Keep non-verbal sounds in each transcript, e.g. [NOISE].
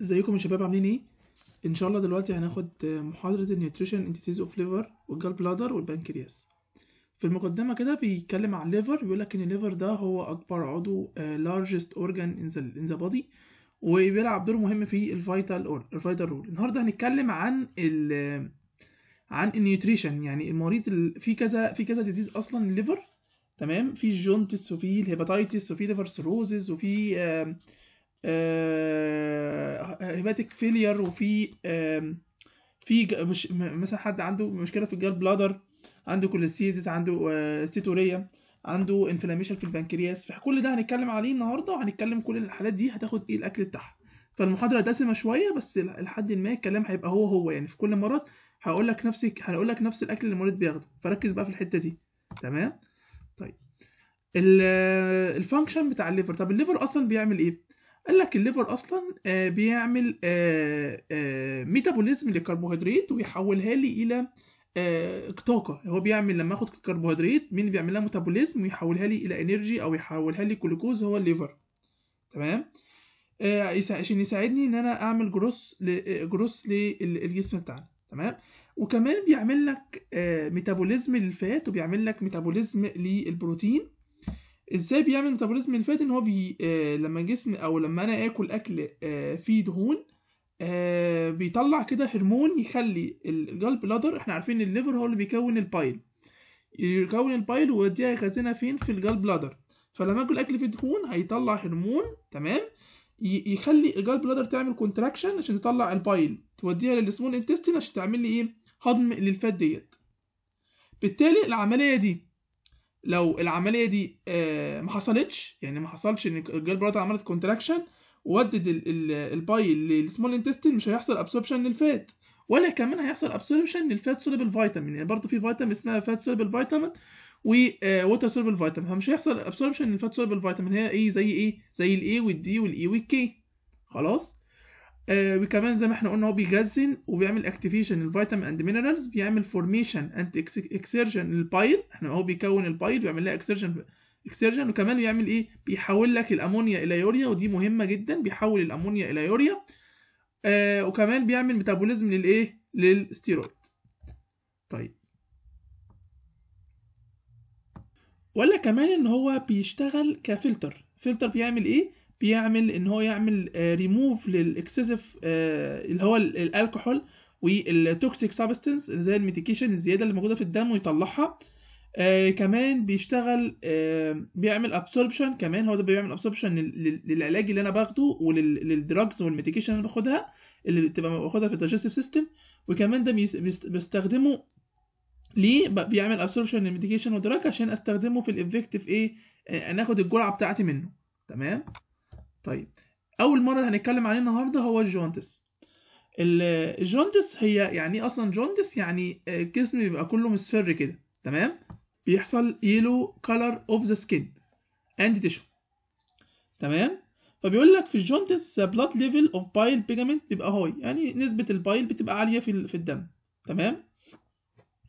ازيكم يا شباب عاملين ايه ان شاء الله دلوقتي هناخد محاضره النيوتريشن انتيسيز اوف ليفر والجال بلادر والبنكرياس في المقدمه كده بيتكلم عن الليفر بيقول لك ان الليفر ده هو اكبر عضو آه، largest organ in the body وبيلعب دور مهم في الفايتال اور الفايتال رول النهارده هنتكلم عن ال عن النيوتريشن يعني المريض ال... في كذا في كذا ديزيز اصلا الليفر تمام في الجونتس وفي الهيباتايتس وفي ليفر سيروزز وفي آه هيباتيك آه، فيلير وفي في مش مثلا حد عنده مشكله في الجال بلادر عنده كوليسيزيس عنده استيتوريه عنده انفلاميشن في البنكرياس كل ده هنتكلم عليه النهارده وهنتكلم كل الحالات دي هتاخد ايه الاكل بتاعها فالمحاضره دسمه شويه بس لحد ما الكلام هيبقى هو هو يعني في كل مرات هقول لك نفس هقول لك نفس الاكل اللي المريض بياخده فركز بقى في الحته دي تمام طيب الفانكشن بتاع الليفر طب الليفر اصلا بيعمل ايه قال لك الليفر اصلا آه، بيعمل آه، آه، ميتابوليزم للكربوهيدرات ويحولها لي الى طاقه هو بيعمل لما اخد كربوهيدرات مين اللي بيعمل لها ميتابوليزم ويحولها لي الى انرجي او يحولها لي جلوكوز هو الليفر تمام عشان يساعدني ان انا اعمل جروس جروس للجسم بتاعنا تمام وكمان بيعمل لك ميتابوليزم للفات وبيعمل لك ميتابوليزم للبروتين ازاي بيعمل ميتابوليزم الفات ان هو بي آه لما جسم او لما انا اكل اكل آه فيه دهون آه بيطلع كده هرمون يخلي الجلب بلادر احنا عارفين ان الليفر هو اللي بيكون البايل يكون البايل ويوديها يخزنها فين في الجلب بلادر فلما اكل اكل فيه دهون هيطلع هرمون تمام يخلي الجلب بلادر تعمل كونتراكشن عشان تطلع البايل توديها للسمول انتستين عشان تعمل لي ايه هضم للفات ديت بالتالي العمليه دي لو العمليه دي آه، ما حصلتش يعني ما حصلش ان الجلبلاتة عملت كونتراكشن وودت الباي للسمول انتستين مش هيحصل ابسوربشن للفات ولا كمان هيحصل ابسوربشن للفات سوليبل فيتامين يعني برضه في فيتامين اسمها فات سوليبل فيتامين ووتر سوليبل فيتامين فمش هيحصل ابسوربشن للفات سوليبل فيتامين هي ايه زي ايه زي الاي والدي والاي e والكي خلاص آه، وكمان زي ما احنا قلنا هو بيخزن وبيعمل اكتيفيشن للفيتامين اند مينرالز بيعمل فورميشن اند اكسيرجن للبايل احنا هو بيكون البايل بيعمل لها اكسيرجن اكسيرجن وكمان بيعمل ايه بيحول لك الامونيا الى يوريا ودي مهمه جدا بيحول الامونيا الى يوريا آه وكمان بيعمل ميتابوليزم للايه للستيرويد طيب ولا كمان ان هو بيشتغل كفلتر فلتر بيعمل ايه بيعمل ان هو يعمل ريموف آه، للاكسسيف آه، اللي هو الالكحول والتوكسيك سابستنس زي الميديكيشن الزياده اللي موجوده في الدم ويطلعها آه، كمان بيشتغل بيعمل ابسوربشن كمان هو ده بيعمل ابسوربشن للعلاج اللي انا باخده وللدراجز والميديكيشن اللي باخدها اللي بتبقى باخدها في الدايجستيف سيستم وكمان ده بستخدمه ليه بيعمل ابسوربشن للميديكيشن والدراج عشان استخدمه في الافكتيف ايه ناخد انا اخد الجرعه بتاعتي منه تمام طيب اول مرض هنتكلم عليه النهارده هو الجونتس الجونتس هي يعني ايه اصلا جونتس يعني آه، الجسم بيبقى كله مصفر كده تمام بيحصل يلو كلر اوف ذا سكين اند تيشو تمام فبيقول لك في الجوندس بلاد ليفل اوف بايل بيجمنت بيبقى هاي يعني نسبه البايل بتبقى عاليه في في الدم تمام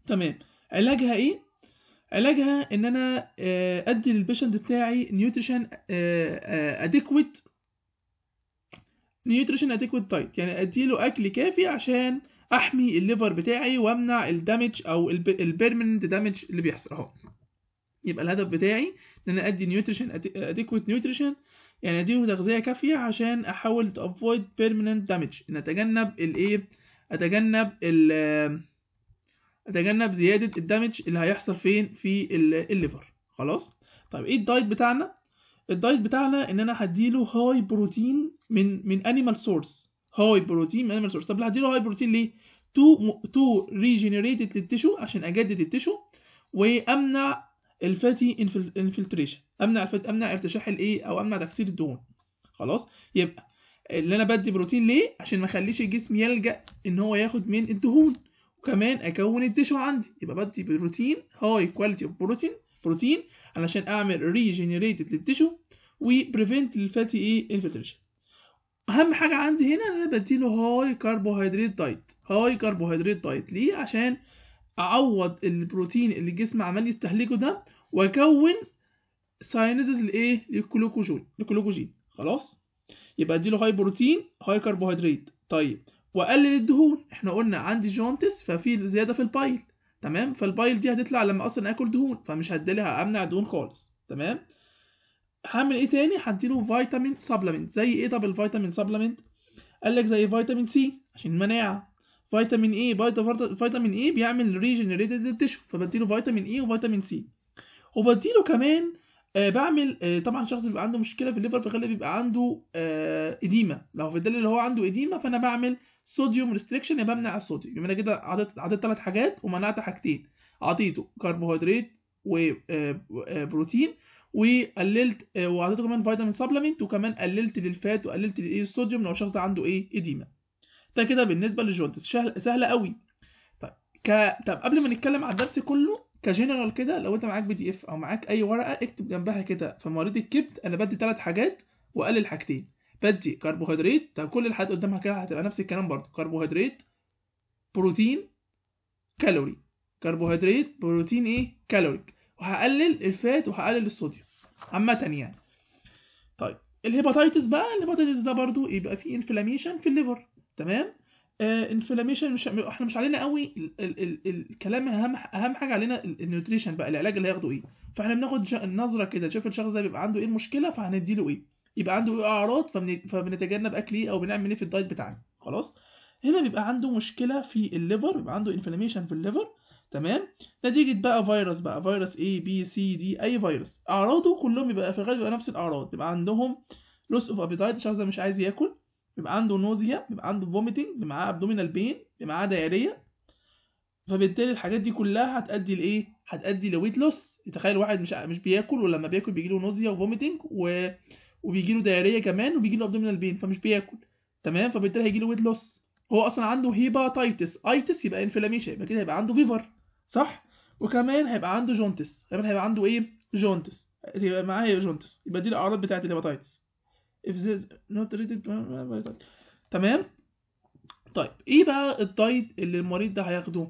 تمام علاجها ايه علاجها ان انا آه، ادي للبيشنت بتاعي نيوتريشن اديكويت نيوتريشن اديكويت دايت يعني اديله اكل كافي عشان احمي الليفر بتاعي وامنع الدامج او البيرمننت دامج اللي بيحصل اهو يبقى الهدف بتاعي ان انا ادي نيوتريشن اديكويت نيوتريشن يعني اديله تغذيه كافيه عشان احاول to avoid permanent damage ان اتجنب الايه اتجنب ال اتجنب زياده الدمج اللي هيحصل فين في الليفر خلاص طيب ايه الدايت بتاعنا الدايت بتاعنا ان انا هديله هاي بروتين من من انيمال سورس هاي بروتين من انيمال سورس طب هديله هاي بروتين ليه تو تو ريجنريتد للتشو عشان اجدد التشو وامنع الفاتي انفلتريشن امنع الفات امنع ارتشاح الايه او امنع تكسير الدهون خلاص يبقى اللي انا بدي بروتين ليه عشان ما اخليش الجسم يلجا ان هو ياخد من الدهون وكمان اكون الديشو عندي يبقى بدي بروتين هاي كواليتي اوف بروتين بروتين علشان اعمل ريجينيريتد للديشو وبريفنت للفاتي ايه انفلتريشن اهم حاجه عندي هنا ان انا بديله هاي كربوهيدرات دايت هاي كربوهيدرات دايت ليه عشان اعوض البروتين اللي الجسم عمال يستهلكه ده واكون ساينزز لايه للكلوكوجين الكلوكوجين خلاص يبقى اديله هاي بروتين هاي كربوهيدرات طيب واقلل الدهون احنا قلنا عندي جونتس ففي زياده في البايل تمام فالبايل دي هتطلع لما اصلا اكل دهون فمش هديلها امنع دهون خالص تمام هعمل ايه تاني هديله فيتامين سبلمنت زي ايه طب الفيتامين سبلمنت قال لك زي فيتامين سي عشان المناعه فيتامين اي فيتامين اي بيعمل ريجنريتد للتشو فبديله فيتامين اي وفيتامين سي وبديله كمان آه بعمل آه طبعا شخص بيبقى عنده مشكله في الليفر فغالبا بيبقى عنده آه اديمه لو في الدليل اللي هو عنده اديمه فانا بعمل صوديوم ريستريكشن يبقى امنع الصوديوم يبقى انا كده عطيت عديت ثلاث حاجات ومنعت حاجتين عطيته كربوهيدرات وبروتين آه، آه، وقللت آه، وعطيته كمان فيتامين سبلمنت وكمان قللت للفات وقللت للايه الصوديوم لو الشخص ده عنده ايه اديما ده كده بالنسبه للجونتس سهله قوي طيب، ك... طب قبل ما نتكلم على الدرس كله كجنرال كده لو انت معاك بي دي اف او معاك اي ورقه اكتب جنبها كده في مريض الكبد انا بدي ثلاث حاجات واقلل حاجتين بدي كربوهيدرات طب كل الحاجات قدامها كده هتبقى نفس الكلام برضه كربوهيدرات بروتين كالوري كربوهيدرات بروتين ايه كالوري وهقلل الفات وهقلل الصوديوم عامه يعني طيب الهيباتيتس بقى الهيباتيتس ده برضو يبقى فيه انفلاميشن في الليفر تمام انفلاميشن آه، مش احنا مش علينا قوي الكلام اهم اهم حاجه علينا النيوتريشن بقى العلاج اللي هياخده ايه فاحنا بناخد نظره كده نشوف الشخص ده بيبقى عنده ايه المشكله فهنديله ايه يبقى عنده اعراض فبنتجنب اكل ايه او بنعمل ايه في الدايت بتاعنا خلاص هنا بيبقى عنده مشكله في الليفر بيبقى عنده انفلاميشن في الليفر تمام نتيجه بقى فيروس بقى فيروس اي بي سي دي اي فيروس اعراضه كلهم بيبقى في الغالب بيبقى نفس الاعراض بيبقى عندهم لوس اوف ابيتايت الشخص مش عايز ياكل بيبقى عنده نوزيا بيبقى عنده فوميتنج بيبقى معاه ابدومينال بين بيبقى معاه دايريه فبالتالي الحاجات دي كلها هتؤدي لايه هتؤدي لويت لوس تخيل واحد مش مش بياكل ولما بياكل بيجيله نوزيا وفوميتنج و وبيجي له دايريه كمان وبيجي له ابدومينال بين فمش بياكل تمام فبالتالي هيجي له ويت لوس هو اصلا عنده هيباتايتس ايتس يبقى انفلاميشن يبقى كده هيبقى عنده فيفر صح وكمان هيبقى عنده جونتس كمان هيبقى عنده ايه جونتس يبقى معاه جونتس يبقى دي الاعراض بتاعت الهيباتايتس if this not treated تمام طيب ايه بقى الدايت اللي المريض ده هياخده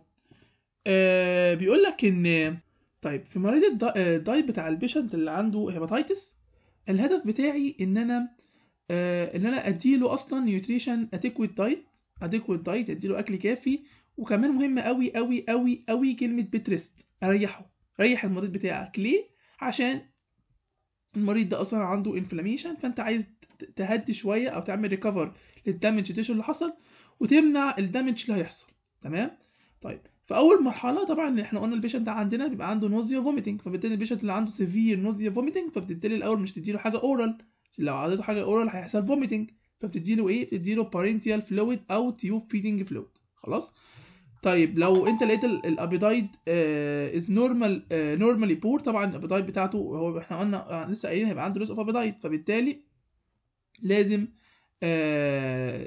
آه بيقول لك ان طيب في مريض آه، الدايت بتاع البيشنت اللي عنده هيباتايتس الهدف بتاعي ان انا آه ان انا اديله اصلا نيوتريشن اديكويت دايت اديكويت دايت اديله اكل كافي وكمان مهم قوي قوي قوي قوي كلمه بتريست اريحه ريح المريض بتاعك ليه عشان المريض ده اصلا عنده انفلاميشن فانت عايز تهدي شويه او تعمل ريكفر للدامج اللي حصل وتمنع الدامج اللي هيحصل تمام طيب فاول مرحله طبعا احنا قلنا البيشنت ده عندنا بيبقى عنده نوزيا فوميتنج فبالتالي البيشنت اللي عنده سيفير نوزيا فوميتنج فبتديله الاول مش تديله حاجه اورال لو عطيته حاجه اورال هيحصل فوميتنج فبتديله ايه له بارينتيال فلويد او تيوب فيدنج فلويد خلاص طيب لو انت لقيت الابيدايد از نورمال نورمالي بور طبعا الابيدايد بتاعته هو احنا قلنا آه، لسه قايلين هيبقى عنده جزء اوف ابيضايد فبالتالي لازم آه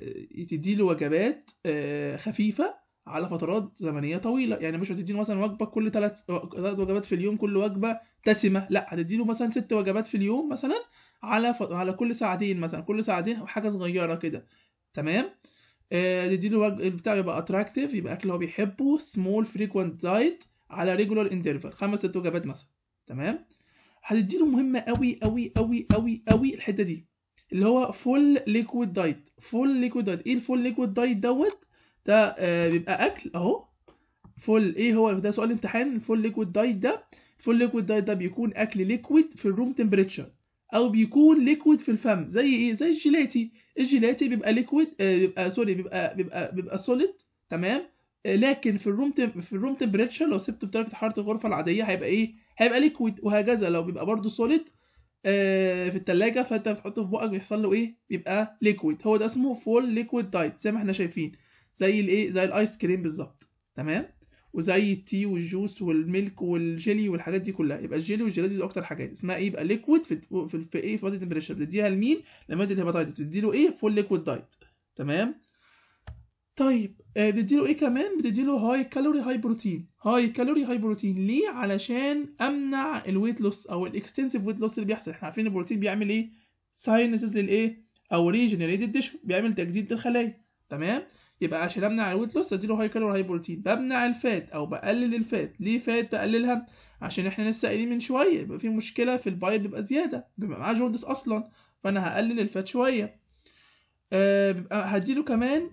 تديله وجبات آه خفيفه على فترات زمنيه طويله يعني مش هتديله مثلا وجبه كل ثلاث ثلاث وجبات في اليوم كل وجبه دسمه لا هتديله مثلا ست وجبات في اليوم مثلا على ف... على كل ساعتين مثلا كل ساعتين او حاجه صغيره كده تمام تديله آه وج... البتاع يبقى اتراكتيف يبقى اكل هو بيحبه سمول فريكوينت دايت على ريجولار انترفال خمس ست وجبات مثلا تمام هتديله مهمه قوي قوي قوي قوي قوي الحته دي اللي هو فول ليكويد دايت فول ليكويد دايت ايه الفول ليكويد دايت دوت ده آه، بيبقى اكل اهو فول ايه هو ده سؤال امتحان فول ليكويد دايت ده الفول ليكويد دايت ده بيكون اكل ليكويد في الروم تمبريتشر او بيكون ليكويد في الفم زي ايه زي الجيلاتي الجيلاتي بيبقى ليكويد آه بيبقى سوري بيبقى بيبقى بيبقى سوليد تمام آه لكن في الروم في الروم تمبريتشر لو سبته في درجه حراره الغرفه العاديه هيبقى ايه هيبقى ليكويد وهكذا لو بيبقى برده سوليد آه في التلاجة فانت بتحطه في بقك بيحصل له ايه بيبقى ليكويد هو ده اسمه فول ليكويد دايت زي ما احنا شايفين زي الايه زي الايس كريم بالظبط تمام وزي التي والجوس والميلك والجيلي والحاجات دي كلها يبقى الجيلي والجيلاتي دول اكتر حاجات اسمها ايه يبقى ليكويد في في, في ايه في بادي تمبريتشر بتديها لمين لمريض الهيباتايتس بتديله ايه فول ليكويد دايت تمام طيب آه، بتديله ايه كمان بتديله هاي كالوري هاي بروتين هاي كالوري هاي بروتين ليه علشان امنع الويت لوس او الاكستنسيف ويت لوس اللي بيحصل احنا عارفين البروتين بيعمل ايه ساينسز للايه او ريجنريتد تيشو بيعمل تجديد للخلايا تمام يبقى عشان امنع الويت لوس اديله هاي كالوري هاي بروتين بمنع الفات او بقلل الفات ليه فات بقللها عشان احنا لسه قايلين من شويه يبقى في مشكله في البايب بيبقى زياده بيبقى معاه جولدس اصلا فانا هقلل الفات شويه آه بيبقى هديله كمان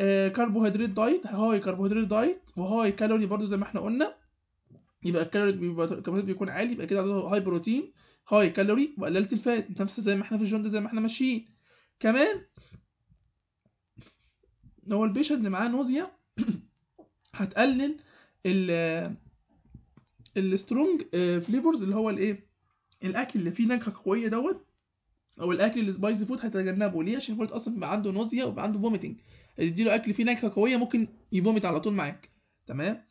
آه كربوهيدرات دايت هاي كربوهيدرات دايت وهاي كالوري برضو زي ما احنا قلنا يبقى الكالوري بيبقى بيكون عالي يبقى كده هاي بروتين هاي كالوري وقللت الفات نفس زي ما احنا في الجوند زي ما احنا ماشيين كمان هو البيشنت اللي معاه نوزيا [CLEARS THROAT] هتقلل ال السترونج فليفرز آه، اللي هو الايه الاكل اللي فيه نكهه قويه دوت او الاكل السبايسي فود هتتجنبه ليه عشان هو اصلا بيبقى عنده نوزيا وبيبقى عنده فوميتنج تديله اكل فيه نكهه قويه ممكن يفومت على طول معاك تمام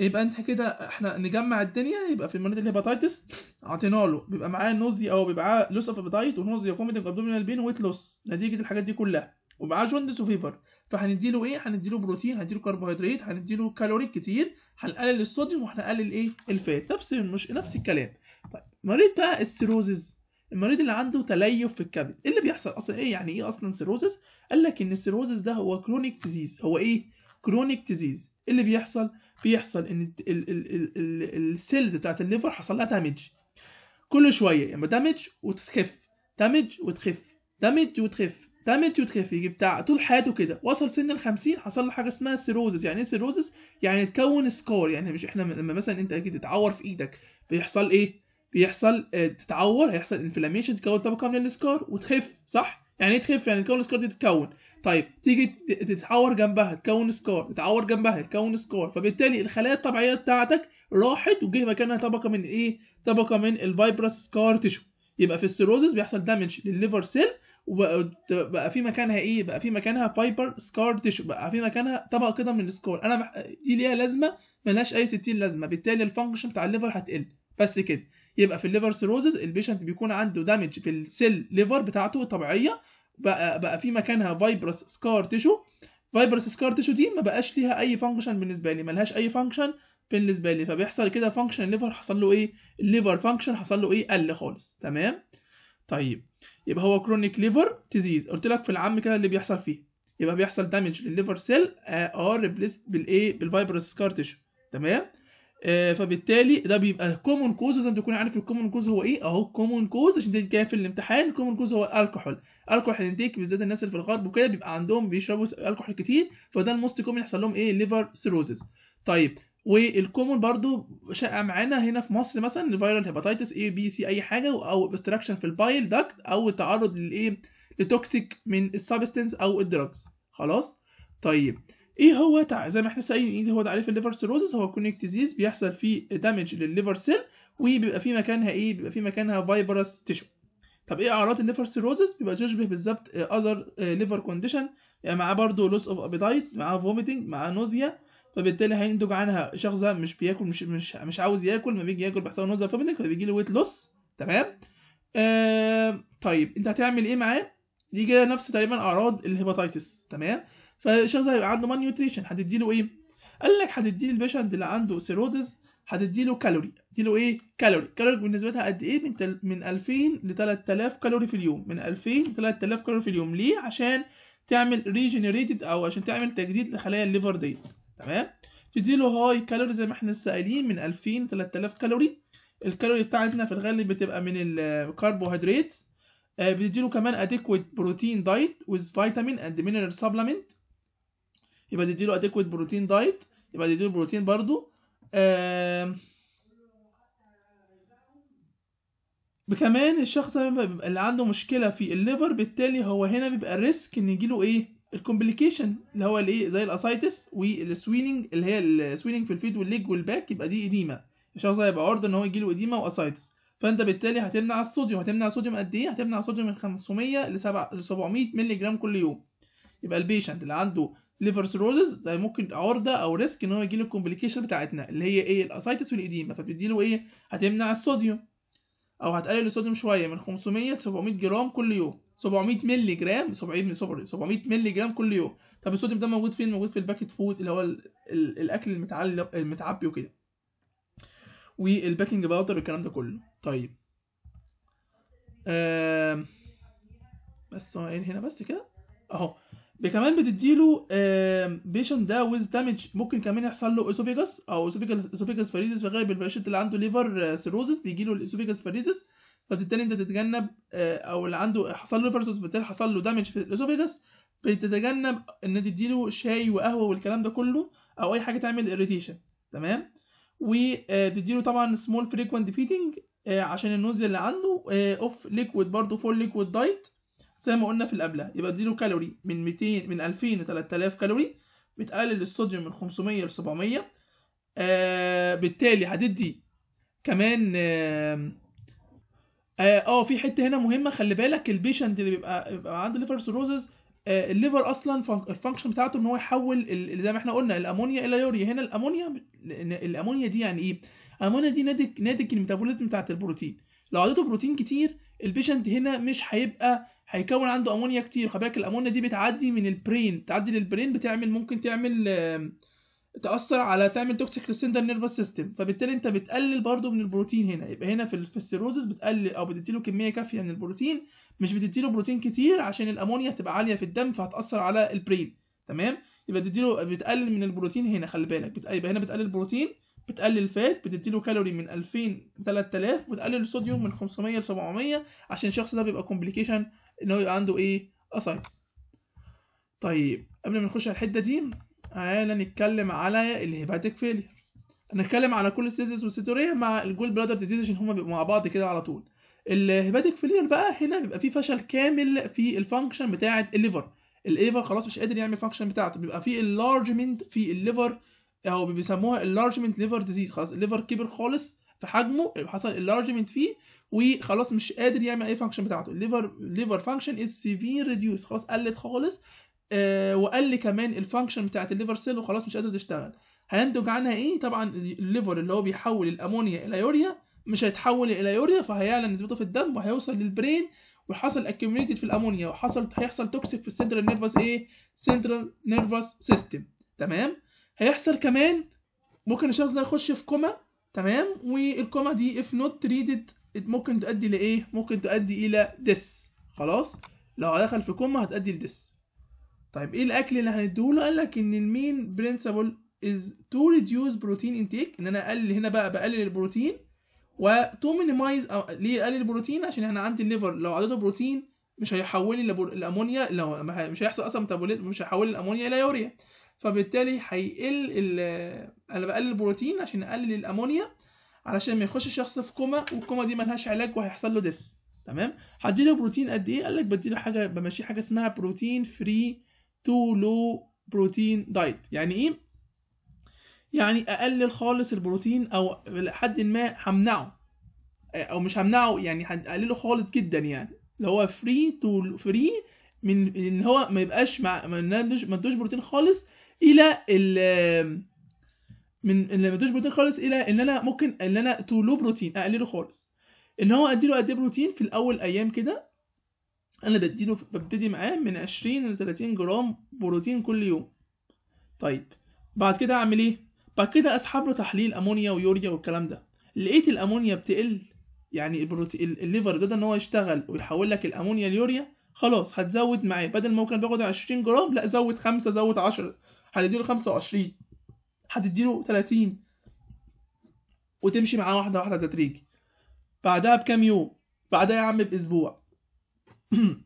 يبقى انت كده احنا نجمع الدنيا يبقى في مريض الهيباتيتس اعطينا له بيبقى معاه نوزيا او بيبقى معاه لوس اوف ابيتايت ونوزيا فوميتنج ابدومينال بين ويت لوس نتيجه الحاجات دي كلها ومعاه جوندس وفيفر فهنديله ايه هنديله بروتين هنديله كربوهيدرات هنديله كالوري كتير هنقلل الصوديوم وهنقلل ايه الفات نفس المش... نفس الكلام طيب مريض بقى السيروزز المريض اللي عنده تليف في الكبد ايه اللي بيحصل اصلا ايه يعني ايه اصلا سيروزز قال لك ان السيروزز ده هو كرونيك ديزيز هو ايه كرونيك ديزيز ايه اللي بيحصل بيحصل ان السيلز بتاعت الليفر حصل لها دامج كل شويه يا اما دامج وتخف دامج وتخف دامج وتخف تعمل ميلتيو بتاع طول حياته كده وصل سن ال 50 حصل له حاجه اسمها سيروزس يعني ايه سيروزس يعني تكون سكار يعني مش احنا لما مثلا انت تيجي تتعور في ايدك بيحصل ايه بيحصل آه، تتعور هيحصل انفلاميشن تكون طبقه من السكار وتخف صح يعني ايه تخف يعني تكون السكار دي تتكون طيب تيجي تتعور جنبها تكون سكار تتعور جنبها تكون سكار فبالتالي الخلايا الطبيعيه بتاعتك راحت وجه مكانها طبقه من ايه طبقه من الفايبرس سكار تيشو يبقى في السيروزس بيحصل دامج للليفر سيل وبقى في مكانها ايه بقى في مكانها فايبر سكار تيشو بقى في مكانها طبق كده من السكار انا مح... دي ليها لازمه ملهاش اي 60 لازمه بالتالي الفانكشن بتاع الليفر هتقل بس كده يبقى في الليفر سيروزز البيشنت بيكون عنده دامج في السيل ليفر بتاعته الطبيعيه بقى بقى في مكانها فايبرس سكار تيشو فايبرس سكار تيشو دي ما بقاش ليها اي فانكشن بالنسبه لي ملهاش اي فانكشن بالنسبه لي فبيحصل كده فانكشن الليفر حصل له ايه الليفر فانكشن حصل له ايه قل خالص تمام طيب يبقى هو كرونيك ليفر ديزيز قلت لك في العام كده اللي بيحصل فيه يبقى بيحصل دامج للليفر سيل ار ريبليس بالايه بالفايبرس سكار تيشو تمام آه، فبالتالي ده بيبقى كومون كوز لازم تكون عارف الكومون كوز هو ايه اهو كومون كوز عشان تيجي في الامتحان الكومون كوز هو الكحول الكحول انتيك بالذات الناس اللي في الغرب وكده بيبقى عندهم بيشربوا الكحول كتير فده الموست كومن يحصل لهم ايه ليفر سيروزز طيب والكومون برضو شائع معانا هنا في مصر مثلا الفيرال هيباتيتس اي بي سي اي حاجه او اوبستراكشن في البايل داكت او تعرض للايه لتوكسيك من السبستنس او الدراجز خلاص طيب ايه هو تع... زي ما احنا سائلين ايه هو تعريف الليفر سيروزس هو كونيك ديزيز بيحصل فيه دامج للليفر سيل وبيبقى في مكانها ايه بيبقى في مكانها فايبرس تيشو طب ايه اعراض الليفر سيروزس بيبقى تشبه بالظبط اذر ليفر كونديشن يعني معاه برضه لوس اوف ابيتايت معاه فوميتنج معاه نوزيا فبالتالي هينتج عنها شخص مش بياكل مش مش مش عاوز ياكل ما بيجي ياكل بحساب نظر فبنك فبيجي له ويت لوس تمام آه طيب انت هتعمل ايه معاه دي كده نفس تقريبا اعراض الهيباتيتس تمام فالشخص هيبقى عنده مال نيوتريشن هتديله ايه قال لك هتدي للبيشنت اللي عنده سيروزز هتدي له كالوري هتدي له ايه كالوري كالوري بالنسبه قد ايه من تل... من 2000 ل 3000 كالوري في اليوم من 2000 ل 3000 كالوري في اليوم ليه عشان تعمل ريجنريتد او عشان تعمل تجديد لخلايا الليفر ديت تمام تديله هاي كالوري زي ما احنا سائلين من 2000 ل 3000 كالوري الكالوري بتاعتنا في الغالب بتبقى من الكربوهيدرات آه بتديله كمان اديكويت بروتين دايت وذ فيتامين اند مينرال سبلمنت يبقى تديله اديكويت بروتين دايت يبقى تديله بروتين برضو آه كمان الشخص اللي عنده مشكله في الليفر بالتالي هو هنا بيبقى الريسك ان يجيله ايه الكومبليكيشن اللي هو الايه زي الاسايتس والسويننج اللي هي السويننج في الفيد والليج والباك يبقى دي اديما الشخص هيبقى عرضه ان هو يجيله اديما واسايتس فانت بالتالي هتمنع الصوديوم هتمنع الصوديوم قد ايه هتمنع الصوديوم من 500 ل 700 مللي جرام كل يوم يبقى البيشنت اللي عنده ليفر سيروزز ده ممكن عرضه او ريسك ان هو يجيله الكومبليكيشن بتاعتنا اللي هي ايه الاسايتس والاديما فبتدي له ايه هتمنع الصوديوم او هتقلل الصوديوم شويه من 500 ل 700 جرام كل يوم 700 مللي جرام 700 سوري 700 مللي جرام كل يوم طب الصوديوم ده موجود فين موجود في الباكيت فود اللي هو الـ الـ الاكل المتعلق المتعبي وكده والباكنج باودر والكلام ده كله طيب آه بس هنا بس كده اهو كمان بتديله آه بيشن ده ويز دامج ممكن كمان يحصل له اسوفيجاس او اسوفيجاس اسوفيجاس فاريزس في غالب البيشنت اللي عنده ليفر سيروزس بيجي له الاسوفيجاس فريزس فبالتالي انت تتجنب آه، او اللي عنده حصل له فيرسوس بالتالي حصل له دامج في الاسوفيجاس بتتجنب ان تديله شاي وقهوه والكلام ده كله او اي حاجه تعمل اريتيشن تمام وبتديله آه، طبعا سمول فريكوينت فيتنج عشان النوز اللي عنده اوف آه، ليكويد برضه فول ليكويد دايت زي ما قلنا في الابله قبلها يبقى اديله كالوري من 200 من 2000 ل 3000 كالوري بتقلل الصوديوم من 500 ل 700 آه بالتالي هتدي كمان آه آه،, اه في حته هنا مهمه خلي بالك البيشنت اللي بيبقى, بيبقى عنده ليفر سيروزز آه الليفر اصلا الفانكشن بتاعته ان هو يحول زي ما احنا قلنا الامونيا الى يوريا هنا الامونيا الامونيا دي يعني ايه؟ الامونيا دي ناتج ناتج الميتابوليزم بتاعت البروتين لو عطيته بروتين كتير البيشنت هنا مش هيبقى هيكون عنده امونيا كتير خلي بالك الامونيا دي بتعدي من البرين تعدي للبرين بتعمل ممكن تعمل آه تاثر على تعمل توكسيك للسندر نيرفس سيستم فبالتالي انت بتقلل برضو من البروتين هنا يبقى هنا في السيروزس بتقلل او بتديله كميه كافيه من البروتين مش بتديله بروتين كتير عشان الامونيا تبقى عاليه في الدم فهتاثر على البرين تمام يبقى بتديله بتقلل من البروتين هنا خلي بالك بت... يبقى هنا بتقلل البروتين بتقلل الفات بتديله كالوري من 2000 3000 وتقلل الصوديوم من 500 ل 700 عشان الشخص ده بيبقى كومبليكيشن ان هو يبقى عنده ايه اسايتس طيب قبل ما نخش على الحته دي تعالى نتكلم على الهيباتيك فيلير هنتكلم على كل سيزيس وستوريا مع الجول بلادر ديزيز عشان هما بيبقوا مع بعض كده على طول الهيباتيك فيلير بقى هنا بيبقى فيه فشل كامل في الفانكشن بتاعه الليفر الليفر خلاص مش قادر يعمل الفانكشن بتاعته بيبقى فيه اللارجمنت في الليفر او بيسموها اللارجمنت ليفر ديزيز خلاص الليفر كبر خالص في حجمه حصل اللارجمنت فيه وخلاص مش قادر يعمل اي فانكشن بتاعته الليفر ليفر فانكشن از سيفير ريديوس خلاص قلت خالص آه، وقال لي كمان الفانكشن بتاعت الليفر سيل وخلاص مش قادره تشتغل هينتج عنها ايه طبعا الليفر اللي هو بيحول الامونيا الى يوريا مش هيتحول الى يوريا فهيعلى نسبته في الدم وهيوصل للبرين وحصل اكيوميتد في الامونيا وحصل هيحصل توكسيك في السنترال نيرفس ايه سنترال نيرفس سيستم تمام هيحصل كمان ممكن الشخص ده يخش في كوما تمام والكوما دي اف نوت تريدد ممكن تؤدي لايه ممكن تؤدي الى ديس خلاص لو دخل في كوما هتؤدي لديس طيب ايه الاكل اللي هنديهوله قال لك ان المين برنسبل از تو ريديوس بروتين انتيك ان انا اقلل هنا بقى بقلل البروتين وتو مينيمايز ليه اقلل البروتين عشان احنا عندي الليفر لو عدده بروتين مش هيحول لي الامونيا لو مش هيحصل اصلا ميتابوليزم مش هيحول الامونيا الى يوريا فبالتالي هيقل ال انا بقلل البروتين عشان اقلل الامونيا علشان ما يخش الشخص في كوما والكوما دي ملهاش علاج وهيحصل له ديس تمام هديله بروتين قد ايه قال لك بديله حاجه بمشي حاجه اسمها بروتين فري تو لو بروتين دايت يعني ايه يعني اقلل خالص البروتين او لحد ما همنعه او مش همنعه يعني هقلله خالص جدا يعني اللي هو فري تو فري من ان هو ما يبقاش مع ما ادوش بروتين خالص الى ال من اللي ما ادوش بروتين خالص الى ان انا ممكن ان انا تو لو بروتين اقلله خالص ان هو اديله قد ايه بروتين في الاول ايام كده انا بديله ببتدي معاه من 20 ل 30 جرام بروتين كل يوم طيب بعد كده اعمل ايه بعد كده اسحب له تحليل امونيا ويوريا والكلام ده لقيت الامونيا بتقل يعني البروتين الليفر قدر ان هو يشتغل ويحول لك الامونيا ليوريا خلاص هتزود معاه بدل ما هو كان بياخد 20 جرام لا زود 5 زود 10 هتديله 25 هتديله 30 وتمشي معاه واحده واحده تدريجي بعدها بكام يوم بعدها يا عم باسبوع [CLEARS THROAT]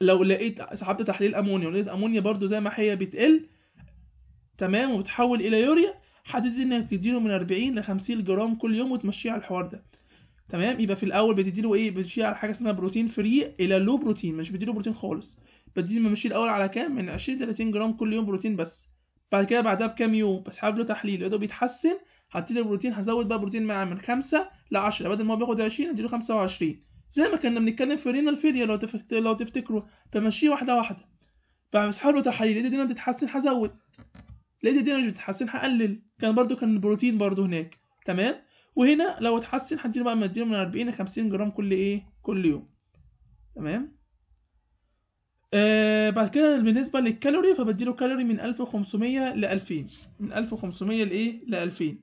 لو لقيت سحبت تحليل امونيا ولقيت امونيا برضو زي ما هي بتقل تمام وبتحول الى يوريا هتدي انك تديله من 40 ل 50 جرام كل يوم وتمشيه على الحوار ده تمام يبقى في الاول بتديله ايه بتمشيه على حاجه اسمها بروتين فري الى لو بروتين مش بتديله بروتين خالص بديله بمشيه الاول على كام من 20 30 جرام كل يوم بروتين بس بعد كده بعدها بكام يوم بسحب له تحليل لو بيتحسن هديله بروتين هزود بقى بروتين معاه من 5 ل 10 بدل ما هو بياخد 20 هديله 25 زي ما كنا بنتكلم في رينال فيليا لو تفت... لو تفتكروا بمشيه واحده واحده بمسح له تحاليل لقيت الدنيا بتتحسن هزود لقيت الدنيا مش بتتحسن هقلل كان برضو كان البروتين برضو هناك تمام وهنا لو اتحسن هديله بقى مديله من 40 ل 50 جرام كل ايه كل يوم تمام آه بعد كده بالنسبه للكالوري فبديله كالوري من 1500 ل 2000 من 1500 لايه ل 2000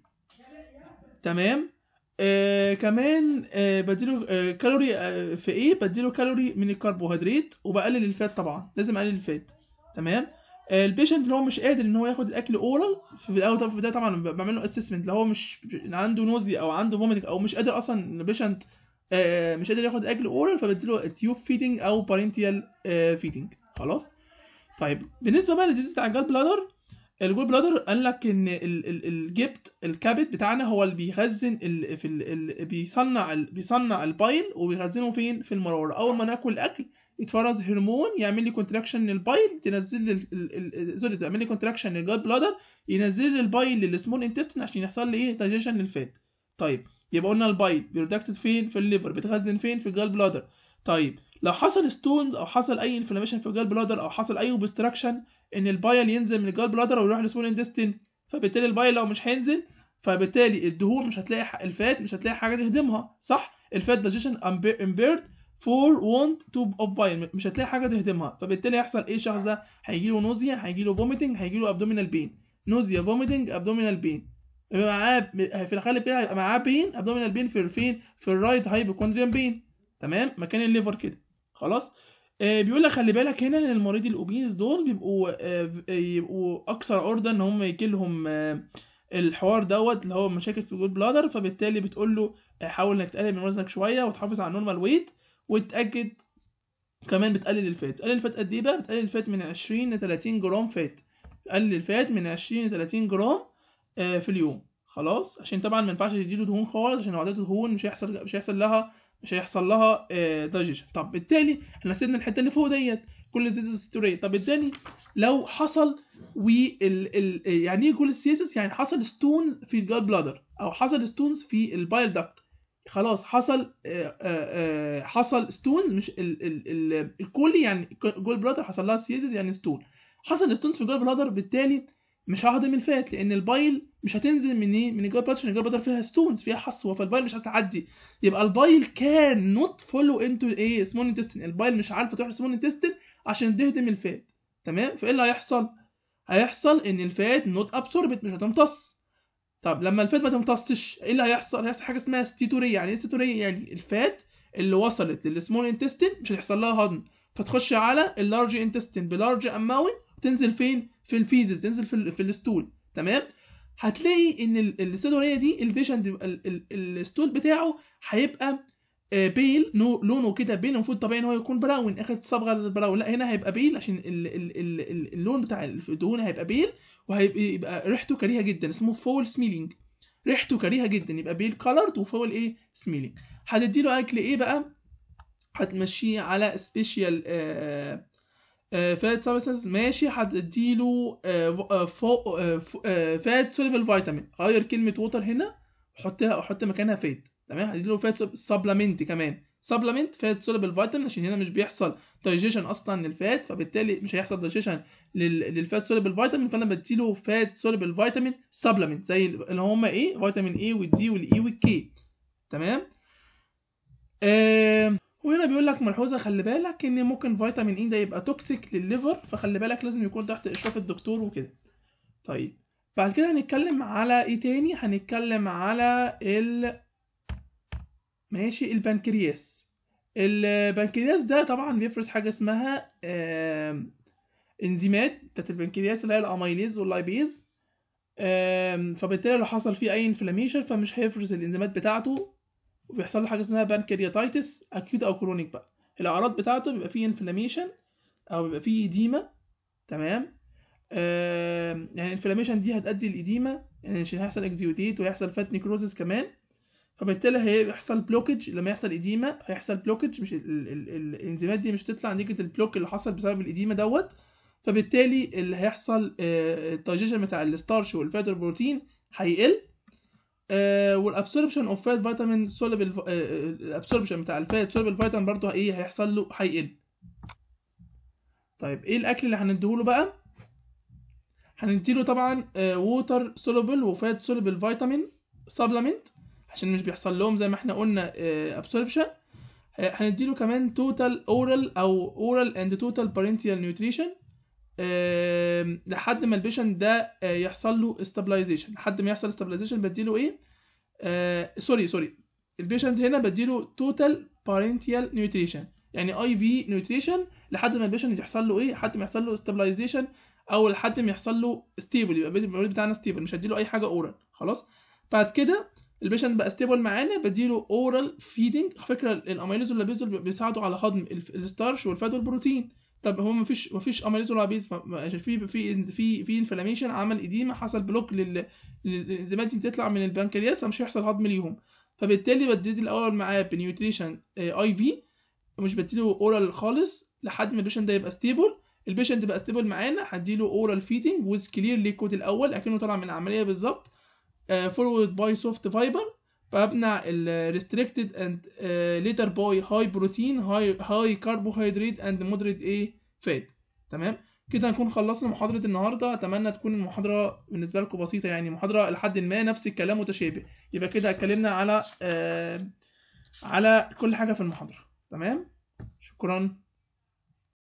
تمام آه، كمان آه بديله آه كالوري آه في ايه بديله كالوري من الكربوهيدرات وبقلل الفات طبعا لازم اقلل الفات تمام آه البيشنت اللي هو مش قادر ان هو ياخد الاكل اورال في الاول طبعا في البدايه طبعا بعمل له اسسمنت لو هو مش يعني عنده نوزي او عنده بومينج او مش قادر اصلا البيشنت آه مش قادر ياخد اكل اورال فبديله تيوب فيدنج او بارينتيال آه فيدنج خلاص طيب بالنسبه بقى لديزيز بتاع الجال بلادر الجول بلادر قال لك ان الجبت الكبد بتاعنا هو اللي بيخزن في ال ال بيصنع بيصنع البايل وبيخزنه فين في المرارة اول ما ناكل اكل يتفرز هرمون يعمل لي كونتراكشن للبايل تنزل لي سوري تعمل لي كونتراكشن للجول بلادر ينزل لي البايل للسمول انتستين عشان يحصل لي ايه دايجيشن للفات طيب يبقى قلنا البايل بيرودكتد فين في الليفر بتخزن فين في الجول بلادر طيب لو حصل ستونز او حصل اي انفلاميشن في الجال بلادر او حصل اي اوبستراكشن ان البايل ينزل من الجال بلادر ويروح للسمول اندستين فبالتالي البايل لو مش هينزل فبالتالي الدهون مش هتلاقي الفات مش هتلاقي حاجه تهدمها صح الفات ديجيشن امبيرد فور وونت تو اوف بايل مش هتلاقي حاجه تهدمها فبالتالي هيحصل ايه الشخص ده هيجي له نوزيا هيجي له فوميتنج هيجي له ابدومينال بين نوزيا فوميتنج ابدومينال بين معاه في الغالب هيبقى معاه بين ابدومينال بين في فين في الرايت هايبوكوندريان بين تمام مكان الليفر كده خلاص آه، بيقول لك خلي بالك هنا ان المريض الاوبيز دول بيبقوا آه، آه، يبقوا اكثر عرضه ان هم يجيلهم الحوار دوت اللي هو مشاكل في الجول بلادر فبالتالي بتقول له حاول انك تقلل من وزنك شويه وتحافظ على النورمال ويت وتاكد كمان بتقلل الفات تقلل الفات قد ايه بقى بتقلل الفات من 20 ل 30 جرام فات تقلل الفات من 20 ل 30 جرام في اليوم خلاص عشان طبعا ما ينفعش تديله دهون خالص عشان لو عدته دهون مش هيحصل مش هيحصل لها مش هيحصل لها ضجيج آه، طب بالتالي احنا سيبنا الحته اللي فوق ديت كل سيزس ستوري طب بالتالي لو حصل و ال يعني ايه كل سيزس يعني حصل ستونز في الجال بلادر او حصل ستونز في البايل داكت خلاص حصل آه، آه، حصل ستونز مش الكولي يعني جول بلادر حصل لها سيزس يعني ستون حصل ستونز في الجول بلادر بالتالي مش ههضم الفات لان البايل مش هتنزل من ايه من الجواب باتش الجواب فيها ستونز فيها حصوه فالبايل مش هتعدي يبقى البايل كان نوت فولو انتو ايه سمول انتستين البايل مش عارفه تروح سمول انتستين عشان تهضم الفات تمام فايه اللي هيحصل هيحصل ان الفات نوت ابسوربت مش هتمتص طب لما الفات ما تمتصش ايه اللي هيحصل هيحصل حاجه اسمها ستيتوريه يعني ايه ستيتوريه يعني الفات اللي وصلت للسمول انتستين مش هيحصل لها هضم فتخش على اللارج انتستين بلارج اماونت تنزل فين في الفيزز تنزل في, ال... في الستول تمام هتلاقي ان الصيدليه دي البيشنت الستول بتاعه هيبقى بيل آه، لونه كده بيل المفروض طبيعي ان هو يكون براون اخد صبغه براون لا هنا هيبقى بيل عشان ال ال ال اللون بتاع الدهون هيبقى بيل وهيبقى ريحته كريهه جدا اسمه فول سميلينج ريحته كريهه جدا يبقى بيل كولرد وفول ايه سميلينج هتدي له اكل ايه بقى هتمشيه على سبيشال آه آه، فات سبستنس ماشي هتديله آه، آه، فوق فات سوليبل فيتامين غير كلمه ووتر هنا وحطها وحط مكانها فات تمام هديله فات سبلمنت كمان سبلمنت فات سوليبل فيتامين عشان هنا مش بيحصل دايجيشن اصلا للفات فبالتالي مش هيحصل دايجيشن للفات سوليبل فيتامين فانا بديله فات سوليبل فيتامين سبلمنت زي اللي هم ايه فيتامين اي والدي والاي والكي تمام آه وهنا بيقول لك ملحوظه خلي بالك ان ممكن فيتامين اي e ده يبقى توكسيك للليفر فخلي بالك لازم يكون تحت اشراف الدكتور وكده طيب بعد كده هنتكلم على ايه تاني هنتكلم على ال ماشي البنكرياس البنكرياس ده طبعا بيفرز حاجه اسمها انزيمات بتاعت البنكرياس اللي هي الاميليز واللايبيز فبالتالي لو حصل فيه اي انفلاميشن فمش هيفرز الانزيمات بتاعته وبيحصل له حاجه اسمها بانكرياتايتس اكيوت او كرونيك بقى الاعراض بتاعته بيبقى فيه انفلاميشن او بيبقى فيه ايديما تمام آه يعني الانفلاميشن دي هتؤدي لاديما يعني هيحصل اكزيوتيت ويحصل فات نيكروزس كمان فبالتالي هيحصل بلوكج لما يحصل اديما هيحصل بلوكج مش الانزيمات دي مش هتطلع نتيجه البلوك اللي حصل بسبب الاديما دوت فبالتالي اللي هيحصل آه، الدايجيشن بتاع الستارش والفاتر بروتين هيقل والابسوربشن اوف فات فيتامين سوليبل الابسوربشن بتاع الفات سوليبل فيتامين برضه ايه هيحصل له هيقل طيب ايه الاكل اللي هنديه له بقى هنديله طبعا ووتر سوليبل وفات سوليبل فيتامين سبلمنت عشان مش بيحصل لهم زي ما احنا قلنا ابسوربشن آه، آه، هنديله كمان توتال اورال او اورال اند توتال بارينتيال نيوتريشن لحد ما البيشنت ده آه، يحصل له استابلايزيشن لحد ما يحصل استابلايزيشن بديله ايه آه سوري سوري البيشنت هنا بديله توتال بارنتيال نيوتريشن يعني اي في نيوتريشن لحد ما البيشنت يحصل له ايه لحد ما يحصل له استابلايزيشن او لحد ما يحصل له ستيبل يبقى المريض بتاعنا ستيبل مش هديله اي حاجه اورال خلاص بعد كده البيشنت بقى ستيبل معانا بديله اورال فيدنج على فكره الاميلوز واللابيز دول بيساعدوا على هضم الستارش والفات والبروتين طب هو مفيش مفيش اماليز ولا بيز في في في في انفلاميشن عمل اديمه حصل بلوك لل للانزيمات دي تطلع من البنكرياس مش هيحصل هضم ليهم فبالتالي بديت الاول معاه بنيوتريشن اي في مش بديله اورال خالص لحد ما البيشنت ده يبقى ستيبل البيشنت بقى ستيبل معانا هديله اورال فيتنج ويز كلير ليكويد الاول اكنه طالع من العمليه بالظبط فورورد باي سوفت فايبر فابنع الريستريكتد اند ليتر باي هاي بروتين هاي هاي carbohydrate اند مودريت ايه فات تمام كده هنكون خلصنا محاضرة النهاردة أتمنى تكون المحاضرة بالنسبة لكم بسيطة يعني محاضرة لحد ما نفس الكلام متشابه يبقى كده اتكلمنا على آه على كل حاجة في المحاضرة تمام شكرا